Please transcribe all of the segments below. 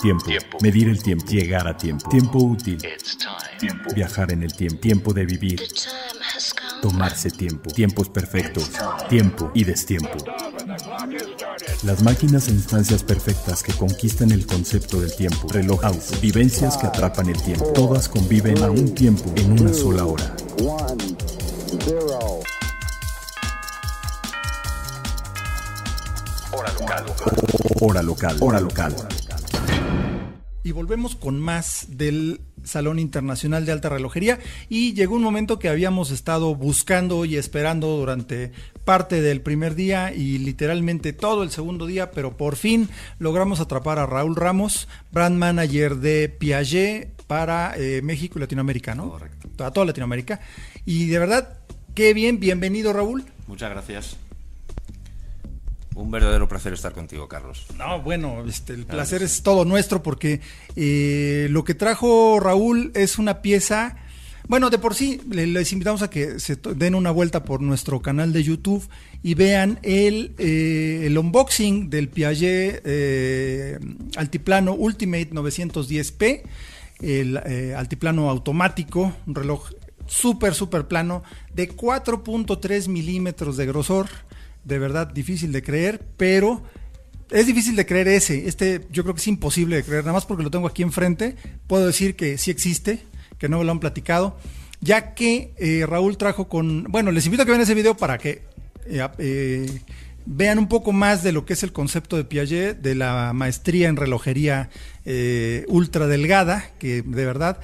Tiempo. Medir el tiempo. Llegar a tiempo. Tiempo útil. Viajar en el tiempo. Tiempo de vivir. Tomarse tiempo. Tiempos perfectos. Tiempo y destiempo. Las máquinas e instancias perfectas que conquistan el concepto del tiempo. Reloj Vivencias que atrapan el tiempo. Todas conviven a un tiempo en una sola hora. Hora local. Hora local. Hora local y volvemos con más del Salón Internacional de Alta Relojería y llegó un momento que habíamos estado buscando y esperando durante parte del primer día y literalmente todo el segundo día, pero por fin logramos atrapar a Raúl Ramos, brand manager de Piaget para eh, México y Latinoamérica, ¿no? Correcto. A toda Latinoamérica. Y de verdad, qué bien, bienvenido Raúl. Muchas gracias. Un verdadero placer estar contigo, Carlos. No, bueno, este, el placer es todo nuestro porque eh, lo que trajo Raúl es una pieza. Bueno, de por sí, les invitamos a que se den una vuelta por nuestro canal de YouTube y vean el, eh, unboxing del Piaget eh, Altiplano Ultimate 910P, el altiplano automático, un reloj súper, súper plano de 4.3 milímetros de grosor de verdad difícil de creer, pero es difícil de creer ese. Este yo creo que es imposible de creer, nada más porque lo tengo aquí enfrente. Puedo decir que sí existe, que no lo han platicado, ya que eh, Raúl trajo con... Bueno, les invito a que vean ese video para que eh, eh, vean un poco más de lo que es el concepto de Piaget, de la maestría en relojería ultra delgada, que de verdad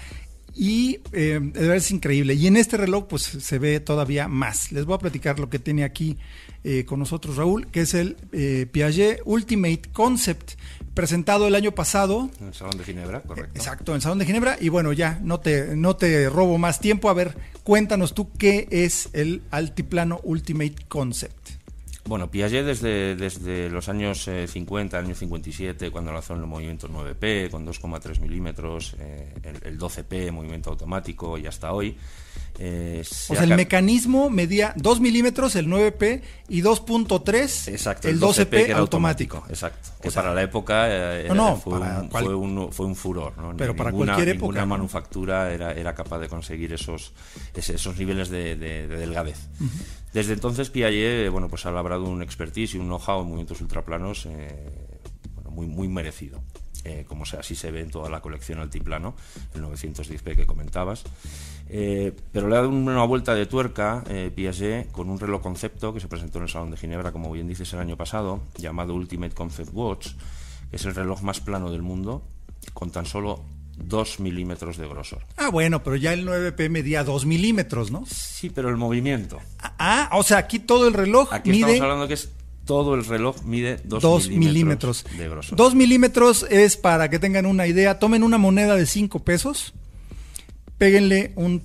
y eh, es increíble. Y en este reloj pues se ve todavía más. Les voy a platicar lo que tiene aquí eh, con nosotros Raúl, que es el eh, Piaget Ultimate Concept, presentado el año pasado. En el Salón de Ginebra, correcto. Exacto, en el Salón de Ginebra. Y bueno, ya no te, no te robo más tiempo. A ver, cuéntanos tú qué es el Altiplano Ultimate Concept. Bueno, Piaget desde, desde los años 50, eh, año 57, cuando lanzó el movimiento 9P con 2,3 milímetros, eh, el, 12P, movimiento automático, y hasta hoy. Eh, o sea, el mecanismo medía 2 milímetros el 9P y 2.3 el 12P, automático. Exacto. Que para la época fue, un, furor. Pero para ninguna, cualquier época. Ninguna manufactura era, era capaz de conseguir esos, esos niveles de, delgadez. Desde entonces Piaget bueno, pues hablaba un expertise y un know-how en movimientos ultraplanos eh, muy, muy merecido. Eh, como sea, así se ve en toda la colección altiplano, el 910p que comentabas. Eh, pero le ha dado una vuelta de tuerca eh, Piaget con un reloj concepto que se presentó en el Salón de Ginebra, como bien dices, el año pasado, llamado Ultimate Concept Watch, que es el reloj más plano del mundo, con tan solo 2 milímetros de grosor. Ah, bueno, pero ya el 9P medía 2 milímetros, ¿no? Sí, pero el movimiento. Ah, ah, o sea, aquí todo el reloj aquí estamos hablando que es todo el reloj mide 2 milímetros, de grosor. 2 milímetros es para que tengan una idea, tomen una moneda de 5 pesos, péguenle un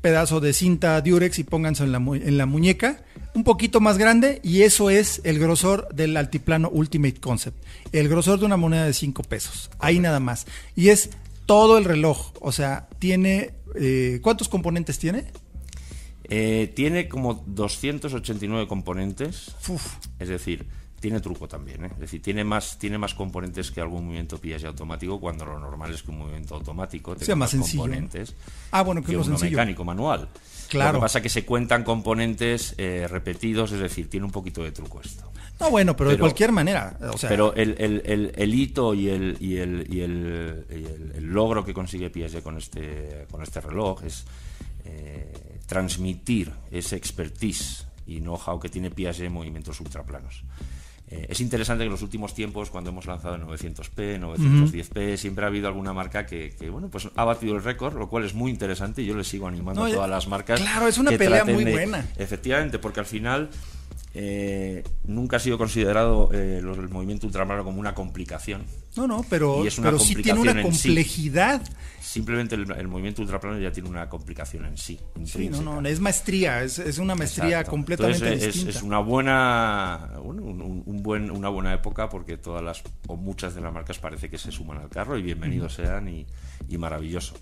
pedazo de cinta Durex y pónganse en la, en la muñeca, un poquito más grande, y eso es el grosor del altiplano Ultimate Concept. El grosor de una moneda de 5 pesos, ahí nada más. Y es todo el reloj. O sea, tiene. Eh, ¿Cuántos componentes tiene? Eh, tiene como 289 componentes. Es decir, tiene truco también, ¿eh? es decir, tiene más, tiene más componentes que algún movimiento Piaget automático cuando lo normal es que un movimiento automático tenga más, componentes ah, bueno, que, los uno mecánico manual. Claro. Lo que pasa es que se cuentan componentes eh, repetidos, es decir, tiene un poquito de truco esto. No, bueno, pero, de cualquier manera. pero el, hito y el, logro que consigue Piaget con este, este reloj es eh, transmitir ese expertise y know-how que tiene Piaget en movimientos ultraplanos. Eh, es interesante que en los últimos tiempos, cuando hemos lanzado 900p, 910p, siempre ha habido alguna marca que, bueno, pues ha batido el récord, lo cual es muy interesante y yo le sigo animando a todas las marcas. Claro, es una pelea muy buena. efectivamente, porque al final... Eh, nunca ha sido considerado eh, el movimiento ultramarino como una complicación. No, no, pero, sí tiene una complejidad. Simplemente el, movimiento ultraplano ya tiene una complicación en sí. Sí, no, no, es maestría, es, una maestría completamente distinta. Es, una buena, un, buen, una buena época porque todas las o muchas de las marcas parece que se suman al carro y bienvenidos sean y, maravilloso.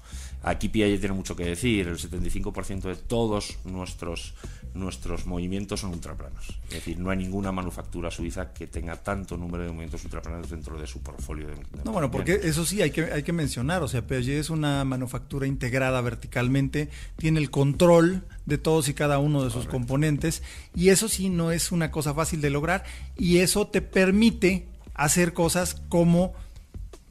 Aquí Piaget tiene mucho que decir, el 75% de todos nuestros nuestros movimientos son ultraplanos. Es decir, no hay ninguna manufactura suiza que tenga tanto número de movimientos ultraplanos dentro de su portfolio no, bueno, porque eso sí hay que, hay que mencionar, o sea, Peugeot es una manufactura integrada verticalmente, tiene el control de todos y cada uno de sus componentes, y eso sí no es una cosa fácil de lograr, y eso te permite hacer cosas como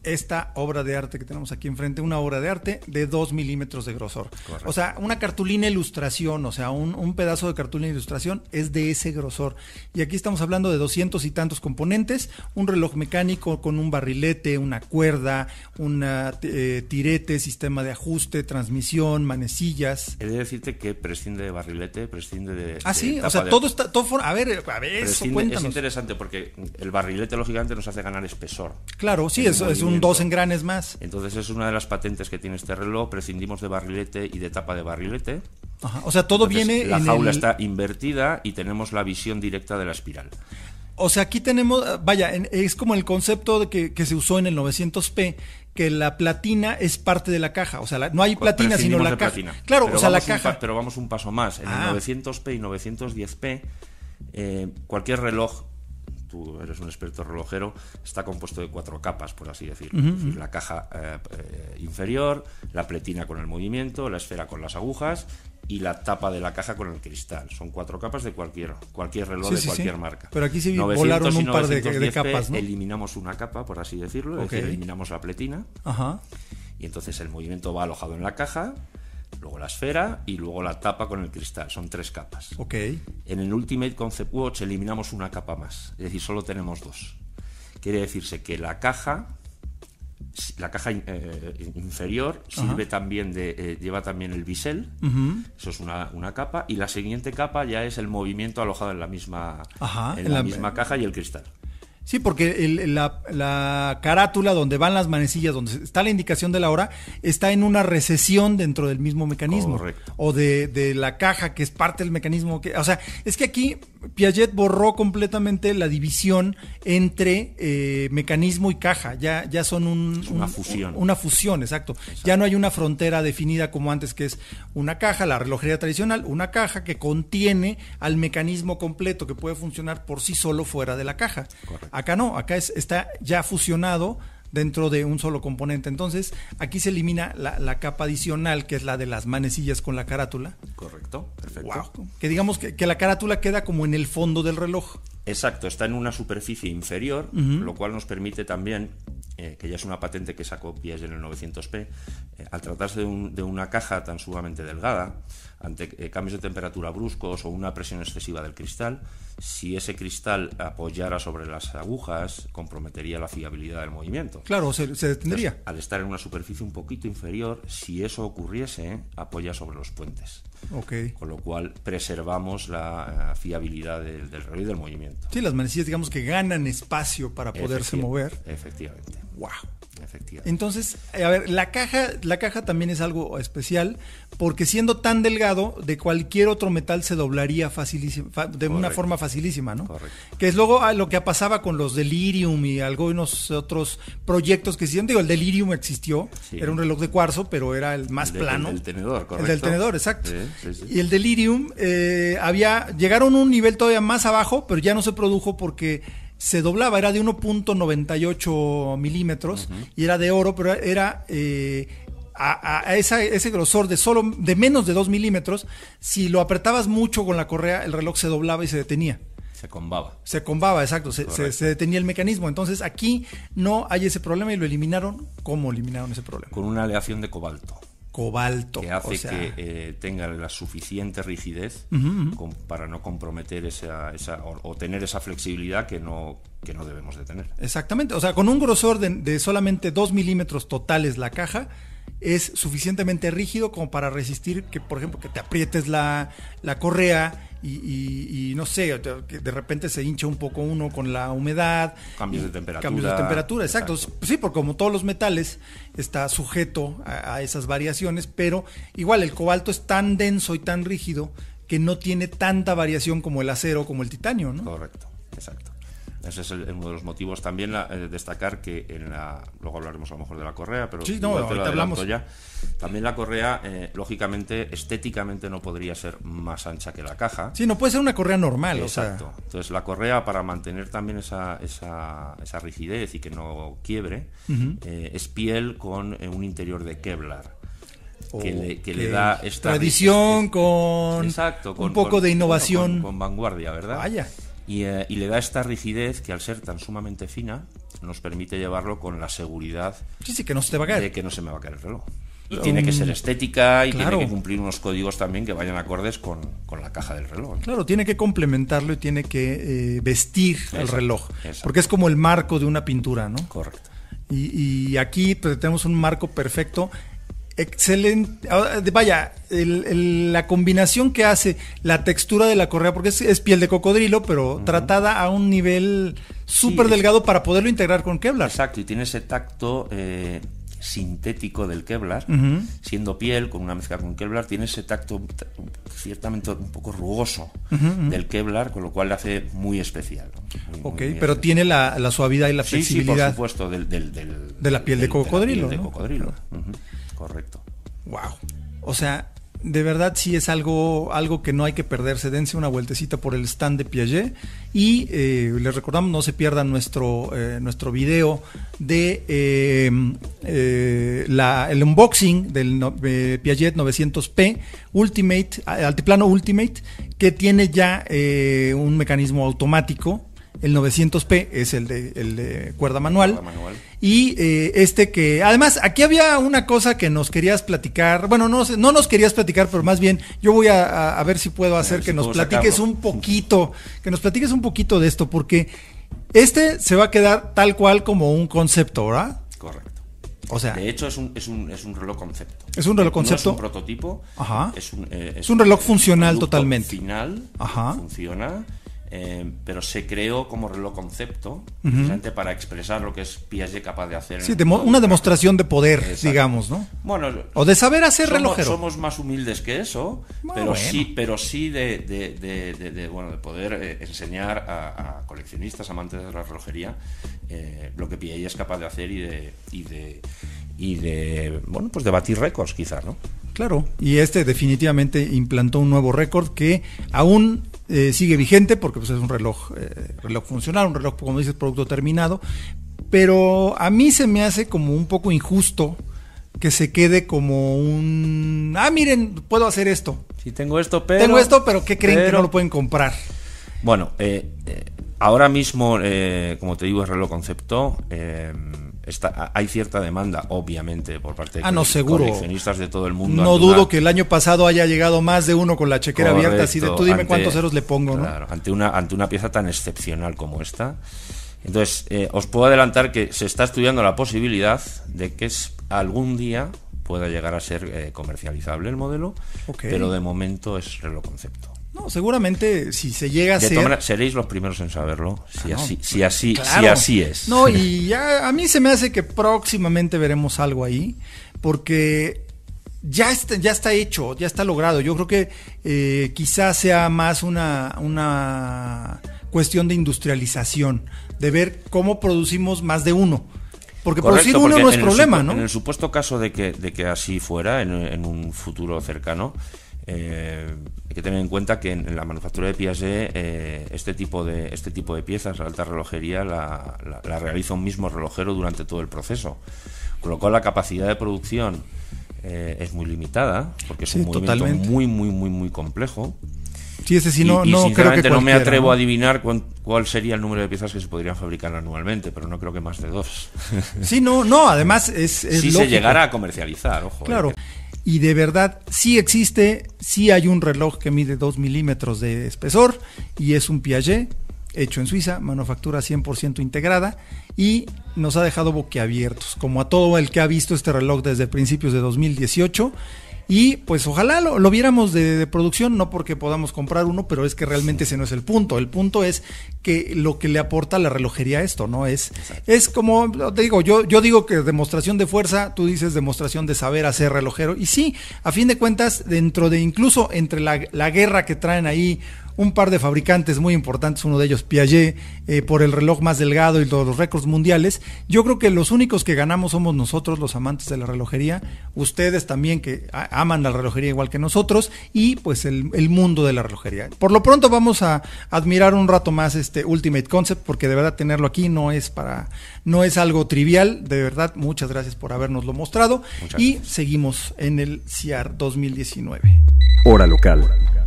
esta obra de arte que tenemos aquí enfrente, una obra de arte de 2 milímetros de grosor. O sea, una cartulina ilustración, o sea, un, pedazo de cartulina ilustración es de ese grosor. Y aquí estamos hablando de 200 y tantos componentes, un reloj mecánico con un barrilete, una cuerda, un eh, tirete, sistema de ajuste, transmisión, manecillas. He de decirte que prescinde de barrilete, prescinde de... Ah, sí, o sea, todo está... Todo A ver, a ver, eso, Es interesante porque el barrilete, lógicamente, nos hace ganar espesor. Claro, sí, eso es un un dos engranes más. Entonces es una de las patentes que tiene este reloj, prescindimos de barrilete y de tapa de barrilete. O sea, todo viene... La jaula está invertida y tenemos la visión directa de la espiral. O sea, aquí tenemos, ah, vaya, es como el concepto que, se usó en el 900p, que la platina es parte de la caja. O sea, no hay platina, sino la caja. claro, o sea, la caja. pero vamos un paso más. En el 900p ah. y 910p, eh, cualquier reloj tú eres un experto relojero, está compuesto de cuatro capas, por así decirlo. decir, la caja eh, inferior, la pletina con el movimiento, la esfera con las agujas y la tapa de la caja con el cristal. Son cuatro capas de cualquier, cualquier reloj de cualquier marca. Pero aquí sí volaron un par de, capas. ¿no? Eliminamos una capa, por así decirlo, decir, eliminamos la pletina. Y entonces el movimiento va alojado en la caja luego la esfera y luego la tapa con el cristal. Son tres capas. En el Ultimate Concept Watch eliminamos una capa más, es decir, solo tenemos dos. Quiere decirse que la caja la caja eh, inferior sirve también de eh, lleva también el bisel eso es una, capa y la siguiente capa ya es el movimiento alojado en la misma en, la, misma caja y el cristal Sí, porque la, carátula donde van las manecillas, donde está la indicación de la hora, está en una recesión dentro del mismo mecanismo. Correcto. O de, la caja, que es parte del mecanismo. o sea, es que aquí Piaget borró completamente la división entre eh, mecanismo y caja. Ya, ya son una fusión. una fusión, exacto. exacto. Ya no hay una frontera definida como antes, que es una caja, la relojería tradicional, una caja que contiene al mecanismo completo que puede funcionar por sí solo fuera de la caja. Correcto Acá no, acá está ya fusionado dentro de un solo componente. Entonces, aquí se elimina la, capa adicional, que es la de las manecillas con la carátula. Correcto, perfecto. Que digamos que, la carátula queda como en el fondo del reloj. Exacto, está en una superficie inferior, lo cual nos permite también, eh, que ya es una patente que sacó pies en el 900p, eh, al tratarse de una caja tan sumamente delgada, ante eh, cambios de temperatura bruscos o una presión excesiva del cristal. Si ese cristal apoyara sobre las agujas, comprometería la fiabilidad del movimiento. Claro, se, detendría. al estar en una superficie un poquito inferior, si eso ocurriese, apoya sobre los puentes. Okay. Con lo cual preservamos la eh, fiabilidad del, del del movimiento. Sí, las manecillas digamos que ganan espacio para poderse mover. Efectivamente wow. Entonces, eh, a ver, la caja, la caja también es algo especial, porque siendo tan delgado, de cualquier otro metal se doblaría de una forma facilísima, ¿no? Correcto. Que es luego ah, lo que pasaba con los Delirium y algunos otros proyectos que hicieron. Digo, el Delirium existió, era un reloj de cuarzo, pero era el más plano. El del tenedor, correcto. El del tenedor, exacto. y el Delirium eh, había, llegaron a un nivel todavía más abajo, pero ya no se produjo porque se doblaba, era de 1.98 milímetros y era de oro, pero era eh, a, esa, ese grosor de solo de menos de 2 milímetros, si lo apretabas mucho con la correa, el reloj se doblaba y se detenía. Se combaba. Se combaba, exacto. se, detenía el mecanismo. Entonces aquí no hay ese problema y lo eliminaron. ¿Cómo eliminaron ese problema? Con una aleación de cobalto cobalto. Que hace que eh, tenga la suficiente rigidez para no comprometer esa, o, tener esa flexibilidad que no, que no debemos de tener. Exactamente, o sea, con un grosor de, solamente 2 milímetros totales la caja, es suficientemente rígido como para resistir que, por ejemplo, que te aprietes la, la correa y, no sé, de repente se hincha un poco uno con la humedad. Cambios de temperatura. Cambios de temperatura, exacto. Sí, porque como todos los metales está sujeto a, a, esas variaciones, pero igual el cobalto es tan denso y tan rígido que no tiene tanta variación como el acero, como el titanio, ¿no? Correcto, exacto. Ese es uno de los motivos. También de eh, destacar que en la, luego hablaremos a lo mejor de la correa, pero hablamos. También la correa, eh, lógicamente, estéticamente no podría ser más ancha que la caja. Sí, no puede ser una correa normal. Exacto. Entonces la correa para mantener también esa, esa, esa rigidez y que no quiebre, eh, es piel con un interior de Kevlar que, le, da esta tradición con, un poco de innovación con, vanguardia, ¿verdad? Vaya. Eh, y, le da esta rigidez que al ser tan sumamente fina nos permite llevarlo con la seguridad de que no se me va a caer el reloj. Y tiene que ser estética y tiene que cumplir unos códigos también que vayan acordes con, la caja del reloj. Claro, tiene que complementarlo y tiene que eh, vestir el reloj. Porque es como el marco de una pintura, ¿no? Correcto. Y, aquí pues, tenemos un marco perfecto Excelente. Ah, vaya, la combinación que hace la textura de la correa, porque es, piel de cocodrilo, pero tratada a un nivel súper delgado para poderlo integrar con Kevlar. Exacto, y tiene ese tacto eh, sintético del Kevlar, siendo piel con una mezcla con Kevlar, tiene ese tacto ciertamente un poco rugoso del Kevlar, con lo cual le hace muy especial. ok, pero tiene la, suavidad y la flexibilidad. por supuesto, de la piel de cocodrilo. piel de cocodrilo. Correcto. Wow. O sea, de verdad sí es algo, algo que no hay que perderse. Dense una vueltecita por el stand de Piaget. Y eh, les recordamos, no se pierdan nuestro, eh, nuestro video de eh, el unboxing del Piaget 900P Ultimate, Altiplano Ultimate, que tiene ya un mecanismo automático el 900P es el de, el de cuerda manual. Y eh, este que, además, aquí había una cosa que nos querías platicar. Bueno, no, no nos querías platicar, pero más bien yo voy a, ver si puedo hacer que nos platiques un poquito, que nos platiques un poquito de esto, porque este se va a quedar tal cual como un concepto, ¿verdad? Correcto. O sea, de hecho, es un, es un reloj concepto. Es un reloj concepto. es un prototipo. Ajá. Es un, eh, un reloj funcional totalmente. Final. Ajá. Funciona. Eh, pero se creó como reloj concepto precisamente para expresar lo que es Piaget capaz de hacer. Sí, una demostración de poder, digamos, ¿no? Bueno, o de saber hacer relojero. Somos más humildes que eso, ah, pero sí, pero sí de, bueno, de poder eh, enseñar a, coleccionistas, amantes de la relojería, eh, lo que Piaget es capaz de hacer y de y de y de bueno, pues de batir récords, quizás, ¿no? Claro, y este definitivamente implantó un nuevo récord que aún eh, sigue vigente porque pues, es un reloj, eh, reloj funcional, un reloj, como dices, producto terminado. Pero a mí se me hace como un poco injusto que se quede como un. Ah, miren, puedo hacer esto. Sí, tengo esto, pero. Tengo esto, pero ¿qué creen que no lo pueden comprar? Bueno, eh, ahora mismo, como te digo, es reloj concepto hay cierta demanda, obviamente, por parte de los ah, coleccionistas de todo el mundo. No dudo que el año pasado haya llegado más de uno con la chequera abierta, así de tú dime cuántos ceros le pongo, claro, ¿no? Ante una, ante una pieza tan excepcional como esta. Entonces, eh, os puedo adelantar que se está estudiando la posibilidad de que algún día pueda llegar a ser eh, comercializable el modelo, pero de momento es reloj concepto. No, seguramente si se llega a ser... seréis los primeros en saberlo, si ah, así, si así, así es. No, y ya a mí se me hace que próximamente veremos algo ahí, porque ya está, ya está hecho, ya está logrado. Yo creo que eh, quizás sea más una, una cuestión de industrialización, de ver cómo producimos más de uno. Porque producir uno no es problema, ¿no? En el supuesto caso de que, de que así fuera, en un futuro cercano, eh, hay que tener en cuenta que en, la manufactura de Piaget eh, este, tipo de, este tipo de piezas, la alta relojería, la, la, realiza un mismo relojero durante todo el proceso. Con lo cual la capacidad de producción eh, es muy limitada, porque es un movimiento muy, muy, muy, muy complejo. Sí, ese sí, no, y, no creo no me atrevo a adivinar cuál sería el número de piezas que se podrían fabricar anualmente, pero no creo que más de dos. Sí, no, no, además es. es se llegara a comercializar, ojo. Claro y de verdad sí existe, sí hay un reloj que mide 2 milímetros de espesor y es un Piaget hecho en Suiza, manufactura 100% integrada y nos ha dejado boquiabiertos, como a todo el que ha visto este reloj desde principios de 2018 y pues ojalá lo, viéramos de, producción, no porque podamos comprar uno, pero es que realmente ese no es el punto. El punto es que lo que le aporta la relojería a esto, ¿no? Es, es como, te digo, yo, yo digo que demostración de fuerza, tú dices demostración de saber hacer relojero. Y sí, a fin de cuentas, dentro de incluso entre la, la guerra que traen ahí un par de fabricantes muy importantes, uno de ellos Piaget, eh, por el reloj más delgado y todos los récords mundiales. Yo creo que los únicos que ganamos somos nosotros, los amantes de la relojería, ustedes también que aman la relojería igual que nosotros, y pues el, mundo de la relojería. Por lo pronto vamos a admirar un rato más este Ultimate Concept, porque de verdad tenerlo aquí no es para, no es algo trivial, de verdad, muchas gracias por habernoslo mostrado. y seguimos en el CIAR 2019. Hora local.